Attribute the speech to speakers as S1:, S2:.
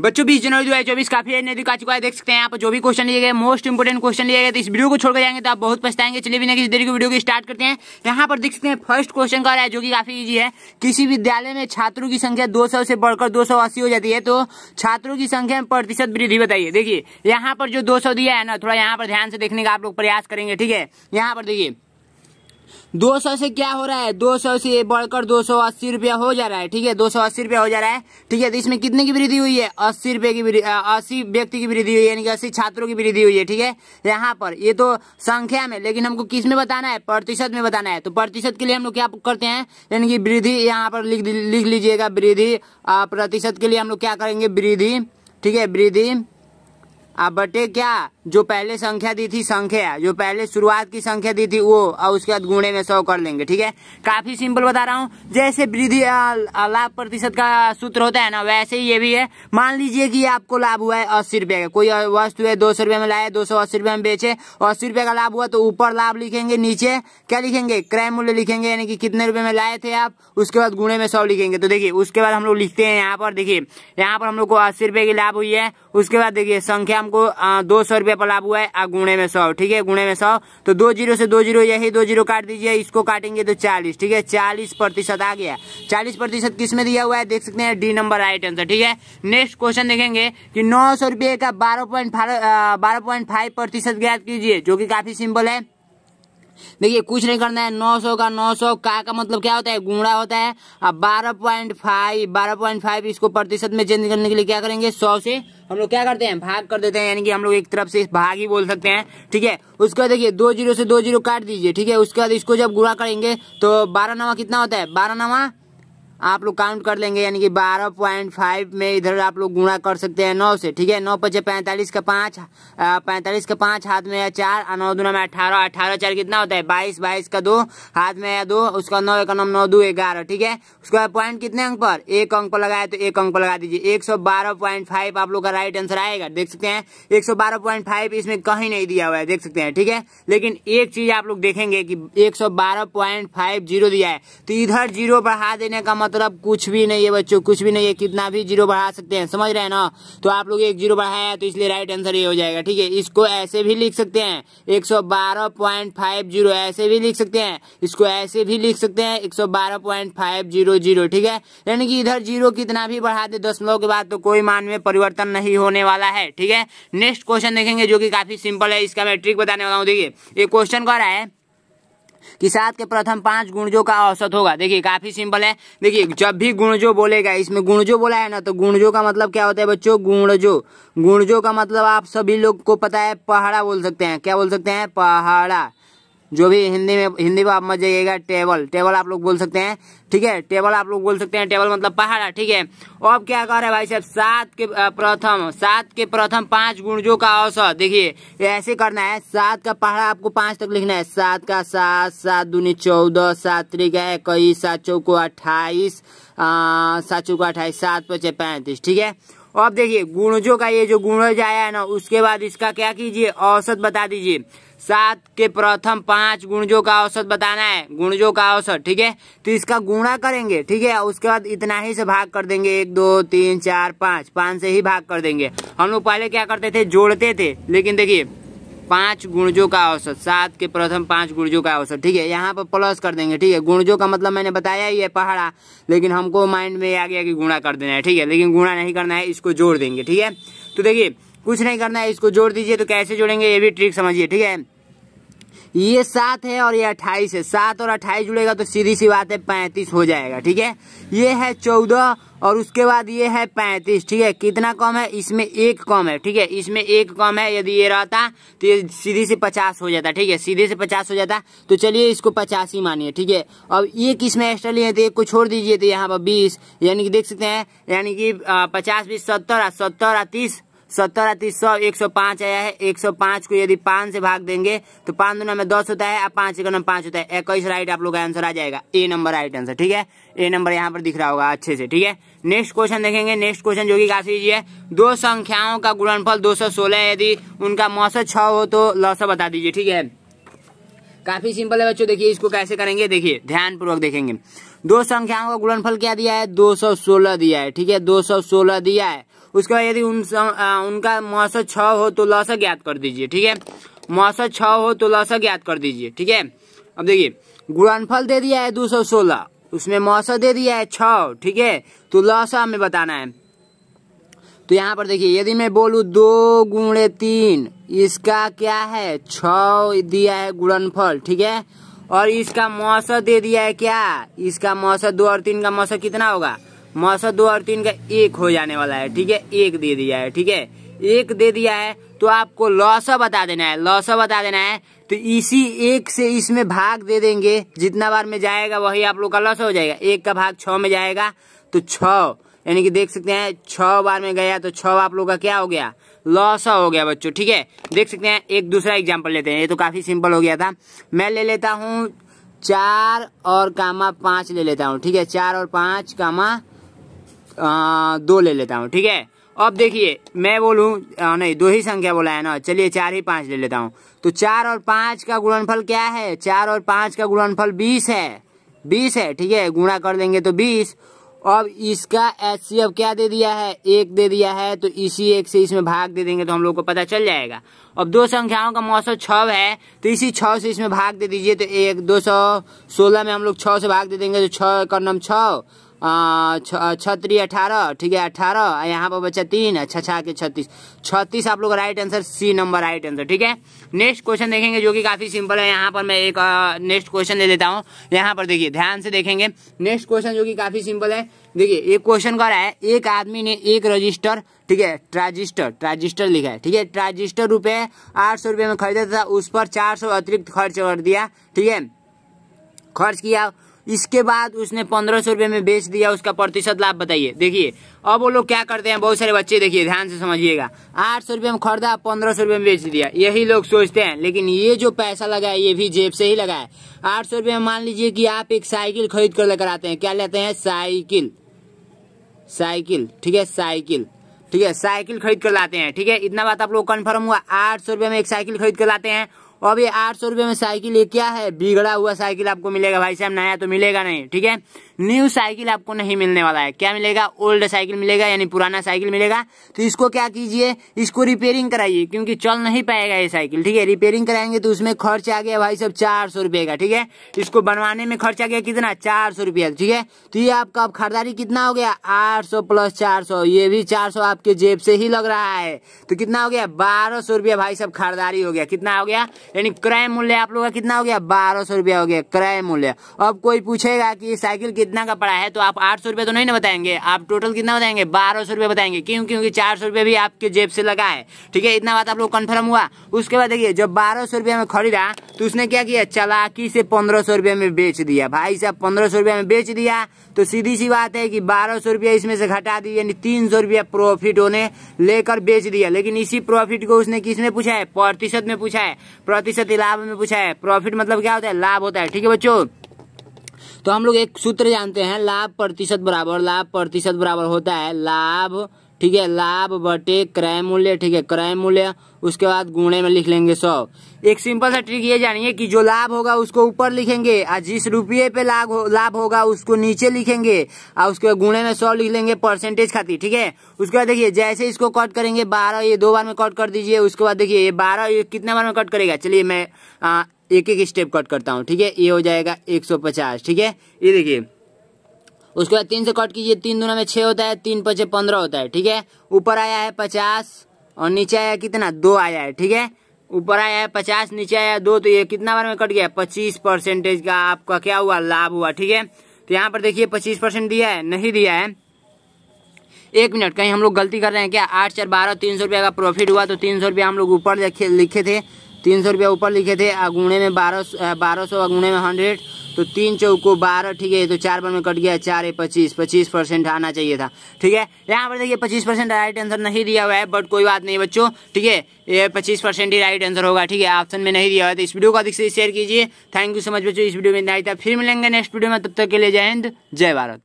S1: बच्चों बीस जनवरी दो हज़ार चौबीस काफी नदी का चुका है देख सकते हैं आप जो भी क्वेश्चन लिए गए मोस्ट इंपोर्टेंट क्वेश्चन लिए गए तो इस वीडियो को छोड़कर जाएंगे तो आप बहुत पछताएंगे चलिए बिना किसी देर की वीडियो को स्टार्ट करते हैं यहाँ पर देख सकते हैं फर्स्ट क्वेश्चन का है जो कि काफी ईजी है किसी विद्यालय में छात्रों की संख्या दो से बढ़कर दो हो जाती है तो छात्रों की संख्या में प्रतिशत वृद्धि बताइए देखिए यहाँ पर जो दो दिया है ना थोड़ा यहाँ पर ध्यान से देखने का आप लोग प्रयास करेंगे ठीक है यहाँ पर देखिए 200 से क्या हो रहा है 200 से बढ़कर 280 रुपया हो जा रहा है ठीक है 280 रुपया हो जा रहा है ठीक है तो इसमें कितने की वृद्धि हुई है अस्सी रुपये की अस्सी व्यक्ति की वृद्धि हुई है यानी कि अस्सी छात्रों की वृद्धि हुई है ठीक है यहाँ पर ये तो संख्या में लेकिन हमको किस में बताना है प्रतिशत में बताना है तो प्रतिशत के लिए हम लोग क्या करते हैं यानी कि वृद्धि यहाँ पर लिख लीजिएगा वृद्धि प्रतिशत के लिए हम लोग क्या करेंगे वृद्धि ठीक है वृद्धि अब बटे क्या जो पहले संख्या दी थी संख्या जो पहले शुरुआत की संख्या दी थी वो और उसके बाद गुणे में सौ कर लेंगे ठीक है काफी सिंपल बता रहा हूँ जैसे वृद्धि लाभ प्रतिशत का सूत्र होता है ना वैसे ही ये भी है मान लीजिए कि आपको लाभ हुआ है अस्सी रुपये का कोई वस्तु है दो सौ रुपये में लाए दो सौ अस्सी रुपये में बेचे अस्सी रुपये का लाभ हुआ तो ऊपर लाभ लिखेंगे नीचे क्या लिखेंगे क्रय मूल्य लिखेंगे यानी कि कितने रुपये में लाए थे आप उसके बाद गुणे में सौ लिखेंगे तो देखिए उसके बाद हम लोग लिखते हैं यहाँ पर देखिए यहाँ पर हम लोग को अस्सी रुपये की लाभ हुई है उसके बाद देखिए संख्या हमको दो सौ रुपया पर लाभ हुआ है गुणे में सौ ठीक है गुणे में सौ तो दो जीरो से दो जीरो यही दो जीरो काट दीजिए इसको काटेंगे तो चालीस ठीक है चालीस प्रतिशत आ गया चालीस प्रतिशत किस में दिया हुआ है देख सकते हैं डी नंबर राइट आंसर ठीक है नेक्स्ट क्वेश्चन देखेंगे कि नौ सौ रुपये का बारह पॉइंट बारह पॉइंट फाइव प्रतिशत ज्ञात कीजिए जो कि काफी सिंपल है देखिए कुछ नहीं करना है नौ सौ का नौ सौ का का मतलब क्या होता है गुणा होता है अब बारह पॉइंट फाइव बारह पॉइंट फाइव इसको प्रतिशत में चेंज करने के लिए क्या करेंगे सौ से हम लोग क्या करते हैं भाग कर देते हैं यानी कि हम लोग एक तरफ से भाग ही बोल सकते हैं ठीक है उसके बाद देखिए दो जीरो से दो जीरो काट दीजिए ठीक है उसके बाद इसको जब गुणा करेंगे तो बारह नवा कितना होता है बारह नवा आप लोग काउंट कर लेंगे यानी कि बारह पॉइंट फाइव में इधर आप लोग गुणा कर सकते हैं नौ से ठीक है नौ पचे पैंतालीस का पाँच पैंतालीस का पाँच हाथ में है चार और नौ दो में अठारह अठारह चार कितना होता है बाईस बाईस का दो हाथ में है दो उसका नौ एक नौ नौ दो ग्यारह ठीक है उसका पॉइंट कितने अंक पर एक अंक पर लगाया तो एक अंक पर लगा दीजिए एक सौ बारह फाइव आप लोग का राइट आंसर आएगा देख सकते हैं एक सौ बारह फाइव इसमें कहीं नहीं दिया हुआ है देख सकते हैं ठीक है लेकिन एक चीज आप लोग देखेंगे कि एक सौ बारह फाइव जीरो दिया है तो इधर जीरो पर हाथ देने का मतलब मतलब कुछ भी नहीं है बच्चों कुछ भी नहीं है कितना भी जीरो बढ़ा सकते हैं समझ रहे हैं ना तो आप लोग एक जीरो बढ़ाया तो इसलिए राइट आंसर ये हो जाएगा ठीक है इसको ऐसे भी लिख सकते हैं एक ऐसे भी लिख सकते हैं इसको ऐसे भी लिख सकते हैं एक ठीक है यानी कि इधर जीरो कितना भी बढ़ा दे दशमलव के बाद तो कोई मान में परिवर्तन नहीं होने वाला है ठीक है नेक्स्ट क्वेश्चन देखेंगे जो कि काफी सिंपल है इसका मैं ट्रिक बताने वाला हूँ देखिए ये क्वेश्चन कह रहा है कि सात के प्रथम पांच गुणजों का औसत होगा देखिए काफी सिंपल है देखिए जब भी गुणजो बोलेगा इसमें गुणजो बोला है ना तो गुणजो का मतलब क्या होता है बच्चों गुणजो गुणजो का मतलब आप सभी लोग को पता है पहाड़ा बोल सकते हैं क्या बोल सकते हैं पहाड़ा जो भी हिंदी में हिंदी में आप मत जाइएगा टेबल टेबल आप लोग बोल सकते हैं ठीक है टेबल आप लोग बोल सकते हैं टेबल मतलब पहाड़ा ठीक है और अब क्या कह रहे भाई साहब सात के प्रथम सात के प्रथम पांच गुणजों का औसत देखिए ऐसे करना है सात का पहाड़ा आपको पांच तक लिखना है सात का सात सात दूनी चौदह सात का इक्कीस सात चौको अट्ठाईस सात चौको अट्ठाईस सात पचे पैंतीस ठीक है अब देखिए गुणजों का ये जो गुणज आया है ना उसके बाद इसका क्या कीजिए औसत बता दीजिए सात के प्रथम पांच गुणजों का औसत बताना है गुणजों का औसत ठीक है तो इसका गुणा करेंगे ठीक है उसके बाद इतना ही से भाग कर देंगे एक दो तीन चार पाँच पाँच से ही भाग कर देंगे हम लोग पहले क्या करते थे जोड़ते थे लेकिन देखिए पांच गुणजों का औसत सात के प्रथम पांच गुणजों का औसत ठीक है यहाँ पर प्लस कर देंगे ठीक है गुणजों का मतलब मैंने बताया ही है पहाड़ा लेकिन हमको माइंड में आ गया कि गुणा कर देना है ठीक है लेकिन गुणा नहीं करना है इसको जोड़ देंगे ठीक है तो देखिए कुछ नहीं करना है इसको जोड़ दीजिए तो कैसे जोड़ेंगे ये भी ट्रिक समझिए ठीक है ये सात है और ये अट्ठाईस है सात और अट्ठाईस जुड़ेगा तो सीधी सी बात है पैंतीस हो जाएगा ठीक है ये है चौदह और उसके बाद ये है पैंतीस ठीक है कितना कम है इसमें एक कम है ठीक है इसमें एक कम है यदि ये रहता तो ये सीधे से पचास हो जाता ठीक है सीधे से पचास हो जाता तो चलिए इसको पचास ही मानिए ठीक है अब एक इसमें एक्स्ट्रा लिए तो एक को छोड़ दीजिए तो यहाँ पर बीस यानी कि देख सकते हैं यानी कि पचास बीस सत्तर सत्तर तीस सत्तर आती सौ एक सौ पांच आया है एक सौ पांच को यदि पांच से भाग देंगे तो पांच दो में दस होता है और पांच एक में पांच होता है इक्कीस राइट आप लोग का आंसर आ जाएगा ए नंबर राइट आंसर ठीक है ए नंबर यहाँ पर दिख रहा होगा अच्छे से ठीक है नेक्स्ट क्वेश्चन देखेंगे नेक्स्ट क्वेश्चन जो कि काफी है दो संख्याओं का गुणनफल दो सौ सोलह यदि उनका मौसम छ अच्छा हो तो लस बता दीजिए ठीक है काफी सिंपल है बच्चों देखिए इसको कैसे करेंगे देखिए ध्यानपूर्वक देखेंगे दो संख्याओं का गुणनफल क्या दिया है 216 दिया है ठीक है 216 दिया है उसके बाद यदि उन, उनका मौसम छ हो तो लौसा ज्ञात कर दीजिए ठीक है मौसम छ हो तो लस ज्ञात कर दीजिए ठीक है अब देखिए गुणनफल दे दिया है 216 उसमें मौसम दे दिया है छ ठीक है तो लस हमें बताना है तो यहाँ पर देखिए यदि मैं बोलूँ दो गुणे तीन इसका क्या है छ दिया है गुणनफल ठीक है और इसका मौसम दे दिया है क्या इसका मौसम दो और तीन का मौसम कितना होगा मौसम दो और तीन का एक हो जाने वाला है ठीक है एक दे दिया है ठीक है एक दे दिया है तो आपको लॉस बता देना है लॉस बता देना है तो इसी एक से इसमें भाग दे देंगे जितना बार में जाएगा वही आप लोग का लॉस हो जाएगा एक का भाग छ में जाएगा तो छ यानी कि देख सकते हैं छः बार में गया तो छः आप लोग का क्या हो गया लॉस हो गया बच्चों ठीक है देख सकते हैं एक दूसरा एग्जाम्पल लेते हैं ये तो काफ़ी सिंपल हो गया था मैं ले लेता हूँ चार और कामा पाँच ले लेता हूँ ठीक है चार और पाँच कामा आ, दो ले लेता हूँ ठीक है अब देखिए मैं बोलूँ नहीं दो ही संख्या बोला है ना चलिए चार ही पाँच ले लेता हूँ तो चार और पाँच का गुणनफल क्या है चार और पाँच का गुणनफल बीस है बीस है ठीक है गुणा कर देंगे तो बीस अब इसका एच क्या दे दिया है एक दे दिया है तो इसी एक से इसमें भाग दे देंगे तो हम लोग को पता चल जाएगा अब दो संख्याओं का मौसम छव है तो इसी छ से इसमें भाग दे दीजिए तो एक दो सौ सोलह में हम लोग छः से भाग दे देंगे तो छः का नम छः छत्री अठारह ठीक है अठारह यहाँ पर बचा तीन छा छा के छत्तीस छत्तीस आप लोग right answer C number right answer ठीक है नेक्स्ट क्वेश्चन देखेंगे जो कि काफी सिंपल है यहाँ पर मैं एक नेक्स्ट क्वेश्चन दे देता हूँ यहाँ पर देखिए ध्यान से देखेंगे नेक्स्ट क्वेश्चन जो कि काफी सिंपल है देखिए एक क्वेश्चन कर रहा है एक आदमी ने एक रजिस्टर ठीक है ट्राजिस्टर ट्राजिस्टर लिखा है ठीक है ट्राजिस्टर रुपए आठ सौ में खरीदा था उस पर चार अतिरिक्त खर्च कर दिया ठीक है खर्च किया इसके बाद उसने पंद्रह सौ रुपये में बेच दिया उसका प्रतिशत लाभ बताइए देखिए अब वो लोग क्या करते हैं बहुत सारे बच्चे देखिए ध्यान से समझिएगा आठ सौ रुपये में खरीदा पंद्रह सौ रुपये में बेच दिया यही लोग सोचते हैं लेकिन ये जो पैसा लगा है ये भी जेब से ही लगा है आठ सौ रुपये में मान लीजिए कि आप एक साइकिल खरीद कर लेकर आते हैं क्या लेते हैं साइकिल साइकिल ठीक है साइकिल ठीक है साइकिल खरीद कर लाते हैं ठीक है इतना बात आप लोग कन्फर्म हुआ आठ सौ रुपये में एक साइकिल खरीद कर लाते हैं अब ये आठ सौ रुपये में साइकिल ये क्या है बिगड़ा हुआ साइकिल आपको मिलेगा भाई साहब नया तो मिलेगा नहीं ठीक है न्यू साइकिल आपको नहीं मिलने वाला है क्या मिलेगा ओल्ड साइकिल मिलेगा यानी पुराना साइकिल मिलेगा तो इसको क्या कीजिए इसको रिपेयरिंग कराइए क्योंकि चल नहीं पाएगा ये साइकिल ठीक है रिपेयरिंग कराएंगे तो उसमें खर्च आ गया भाई सब चार सौ रुपये का ठीक है इसको बनवाने में खर्च आ गया कितना चार सौ रुपया ठीक है तो ये आपका अब खरीदारी कितना हो गया आठ सौ प्लस चार सौ ये भी चार सौ आपके जेब से ही लग रहा है तो कितना हो गया बारह सौ रुपया भाई सब खरीदारी हो गया कितना हो गया यानी क्रय मूल्य आप लोग का कितना हो गया बारह सौ रुपया हो गया क्रय मूल्य अब कोई पूछेगा कि साइकिल कितना कितना का पड़ा है तो आप आठ सौ रुपये तो नहीं ना बताएंगे आप टोटल कितना बताएंगे बारह सौ रुपये बताएंगे क्यों क्योंकि चार सौ रुपये भी आपके जेब से लगा है ठीक है इतना बात आप लोग कन्फर्म हुआ उसके बाद देखिए जब बारह सौ रुपये में खरीदा तो उसने क्या किया चलाकी से पंद्रह सौ रुपये में बेच दिया भाई साहब पंद्रह सौ रुपये में बेच दिया तो सीधी सी बात है कि बारह सौ रुपया इसमें से घटा दी यानी तीन सौ रुपया प्रॉफिट होने लेकर बेच दिया लेकिन इसी प्रॉफिट को उसने किसने पूछा है प्रतिशत में पूछा है प्रतिशत लाभ में पूछा है प्रॉफिट मतलब क्या होता है लाभ होता है ठीक है बच्चों तो हम लोग एक सूत्र जानते हैं लाभ प्रतिशत बराबर लाभ प्रतिशत बराबर होता है लाभ ठीक है लाभ बटे क्रय मूल्य ठीक है क्रय मूल्य उसके बाद गुणे में लिख लेंगे सौ एक सिंपल सा ट्रिक ये जानिए कि जो लाभ होगा उसको ऊपर लिखेंगे और जिस रुपये पे लाभ हो, लाभ होगा उसको नीचे लिखेंगे और उसके बाद गुणे में सौ लिख लेंगे परसेंटेज खाती ठीक है उसके बाद देखिए जैसे इसको कट करेंगे बारह ये दो बार में कट कर दीजिए उसके बाद देखिए ये बारह ये कितने बार में कट करेगा चलिए मैं आ, एक एक स्टेप कट करता हूँ ठीक है ये हो जाएगा एक सौ पचास ठीक है ये देखिए उसके बाद तीन से कट कीजिए तीन दोनों में छः होता है तीन पचे पंद्रह होता है ठीक है ऊपर आया है पचास और नीचे आया कितना दो आया है ठीक है ऊपर आया है पचास नीचे आया दो तो ये कितना बार में कट गया पच्चीस परसेंटेज का आपका क्या हुआ लाभ हुआ ठीक है तो यहाँ पर देखिए पच्चीस परसेंट दिया है नहीं दिया है एक मिनट कहीं हम लोग गलती कर रहे हैं क्या आठ चार बारह तीन सौ रुपया का प्रॉफिट हुआ तो तीन सौ रुपया हम लोग ऊपर लिखे थे तीन सौ रुपया ऊपर लिखे थे अगुणे में बारह बारह सौ अगुणे में हंड्रेड तो तीन चौको बारह ठीक है तो चार बार में कट गया चार ए पच्चीस पच्चीस परसेंट आना चाहिए था ठीक है यहाँ पर देखिए पच्चीस परसेंट राइट आंसर नहीं दिया हुआ है बट कोई बात नहीं बच्चों ठीक है ये पच्चीस परसेंट ही राइट आंसर होगा ठीक है ऑप्शन में नहीं दिया हुआ है तो इस वीडियो को अधिक से शेयर कीजिए थैंक यू सो मच बच्चों इस वीडियो में इतना फिर मिलेंगे नेक्स्ट वीडियो में तब तक के लिए जय हिंद जय भारत